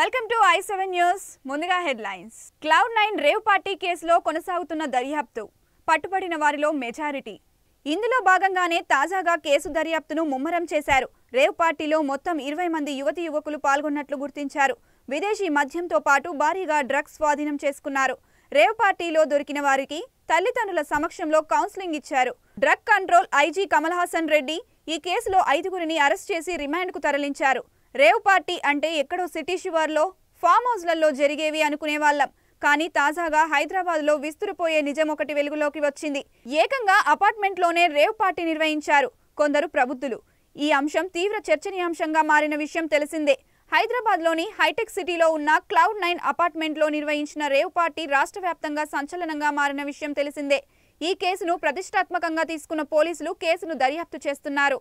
welcome to I seven news ముందుగా headlines cloud nine rave party కేసులో కొనసాగుతున్న దర్యాప్తు పట్టుబడిన వారిలో మెజారిటీ ఇందులో భాగంగానే తాజాగా కేసు దర్యాప్తును ముమ్మరం చేశారు రేవ్ పార్టీలో మొత్తం ఇరవై మంది యువతి యువకులు పాల్గొన్నట్లు గుర్తించారు విదేశీ మద్యంతో పాటు భారీగా డ్రగ్స్ స్వాధీనం చేసుకున్నారు రేవ్ పార్టీలో దొరికిన వారికి తల్లిదండ్రుల సమక్షంలో కౌన్సిలింగ్ ఇచ్చారు drug control IG Kamal Hasan Reddy ఈ కేసులో ఐదుగురిని అరెస్ట్ చేసి రిమాండ్కు తరలించారు రేవ్ పార్టీ అంటే ఎక్కడో సిటీ శివార్లో ఫామ్ హౌస్లలో జరిగేవి అనుకునే వాళ్ళం కానీ తాజాగా హైదరాబాద్లో విస్తురిపోయే నిజం ఒకటి వెలుగులోకి వచ్చింది ఏకంగా అపార్ట్మెంట్లోనే రేవ్ పార్టీ నిర్వహించారు కొందరు ప్రబుద్ధులు ఈ అంశం తీవ్ర చర్చనీయాంశంగా మారిన విషయం తెలిసిందే హైదరాబాద్లోని హైటెక్ సిటీలో ఉన్న క్లౌడ్ నైన్ అపార్ట్మెంట్లో నిర్వహించిన రేవ్ పార్టీ రాష్ట్ర సంచలనంగా మారిన విషయం తెలిసిందే ఈ కేసును ప్రతిష్టాత్మకంగా తీసుకున్న పోలీసులు కేసును దర్యాప్తు చేస్తున్నారు